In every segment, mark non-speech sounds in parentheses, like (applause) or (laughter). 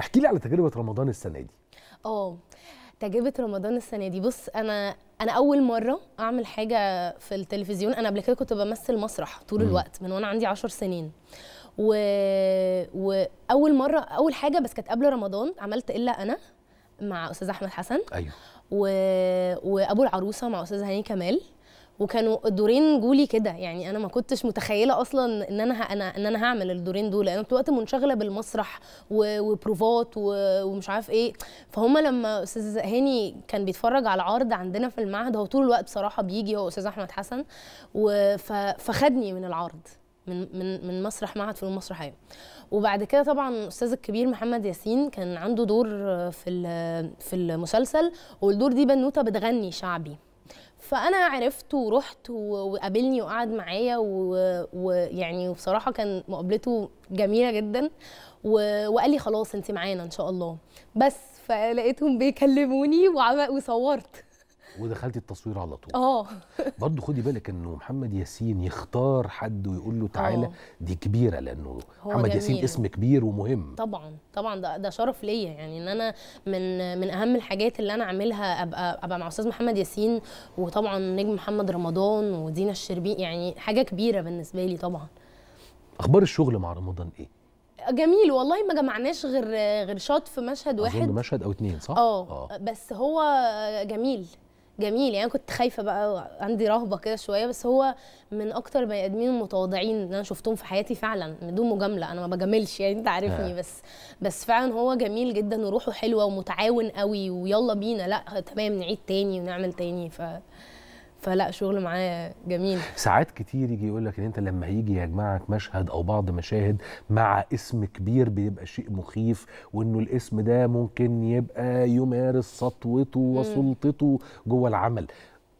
احكي لي على تجربه رمضان السنه دي اه تجربه رمضان السنه دي بص انا انا اول مره اعمل حاجه في التلفزيون انا قبل كده كنت بمثل مسرح طول م. الوقت من وانا عندي 10 سنين و... واول مره اول حاجه بس كانت قبل رمضان عملت الا انا مع استاذ احمد حسن ايوه و... وابو العروسه مع استاذ هاني كمال وكانوا الدورين جولي كده يعني انا ما كنتش متخيله اصلا ان انا انا ان انا هعمل الدورين دول انا الوقت منشغله بالمسرح وبروفات ومش عارف ايه فهم لما استاذ هاني كان بيتفرج على عرض عندنا في المعهد هو طول الوقت بصراحه بيجي هو استاذ احمد حسن فخدني من العرض من من من مسرح معهد فنون مسرحيه وبعد كده طبعا الاستاذ الكبير محمد ياسين كان عنده دور في في المسلسل والدور دي بنوته بتغني شعبي فانا عرفت ورحت وقابلني وقعد معايا ويعني بصراحه كان مقابلته جميله جدا وقال لي خلاص انت معانا ان شاء الله بس فلقيتهم بيكلموني وصورت ودخلت التصوير على طول اه (laughs) برضه خدي بالك انه محمد ياسين يختار حد ويقول له تعالى أوه. دي كبيره لانه محمد ياسين اسم كبير ومهم طبعا طبعا ده ده شرف ليا يعني ان انا من من اهم الحاجات اللي انا اعملها ابقى ابقى مع استاذ محمد ياسين وطبعا نجم محمد رمضان ودينا الشربيني يعني حاجه كبيره بالنسبه لي طبعا اخبار الشغل مع رمضان ايه جميل والله ما جمعناش غير غير شوت في مشهد واحد مشهد او اتنين صح اه, آه. بس هو جميل جميل يعني كنت خايفه بقى عندي رهبه كده شويه بس هو من اكتر بني ادمين المتواضعين اللي انا شفتهم في حياتي فعلا بدون مجامله انا ما بجاملش يعني انت عارفني آه. بس بس فعلا هو جميل جدا وروحه حلوه ومتعاون قوي ويلا بينا لا تمام نعيد تاني ونعمل تاني ف فلا شغل معاه جميل ساعات كتير يجي يقول لك ان انت لما هيجي يجمعك مشهد او بعض مشاهد مع اسم كبير بيبقى شيء مخيف وانه الاسم ده ممكن يبقى يمارس سطوته وسلطته جوه العمل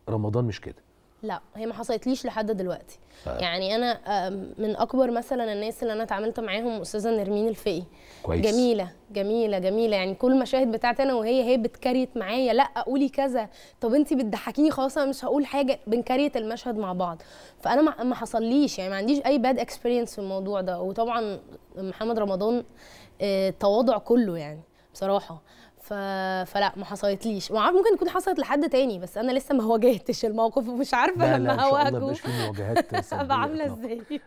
رمضان مش كده لا هي ما حصلتليش لحد دلوقتي ف... طيب. يعني انا من اكبر مثلا الناس اللي انا اتعاملت معاهم استاذه نرمين الفقي كويس. جميله جميله جميله يعني كل المشاهد بتاعتي انا وهي هي بتكريت معايا لا قولي كذا طب انت بتضحكيني خلاص انا مش هقول حاجه بنكريت المشهد مع بعض فانا ما حصليش يعني ما عنديش اي باد اكسبيرينس في الموضوع ده وطبعا محمد رمضان التواضع آه، كله يعني بصراحه ف... فلا ما حصلتليش وعارف ممكن تكون حصلت لحد تاني بس انا لسه ما واجهتش الموقف ومش عارفه لما هواجهه (laughs) عامله ازاي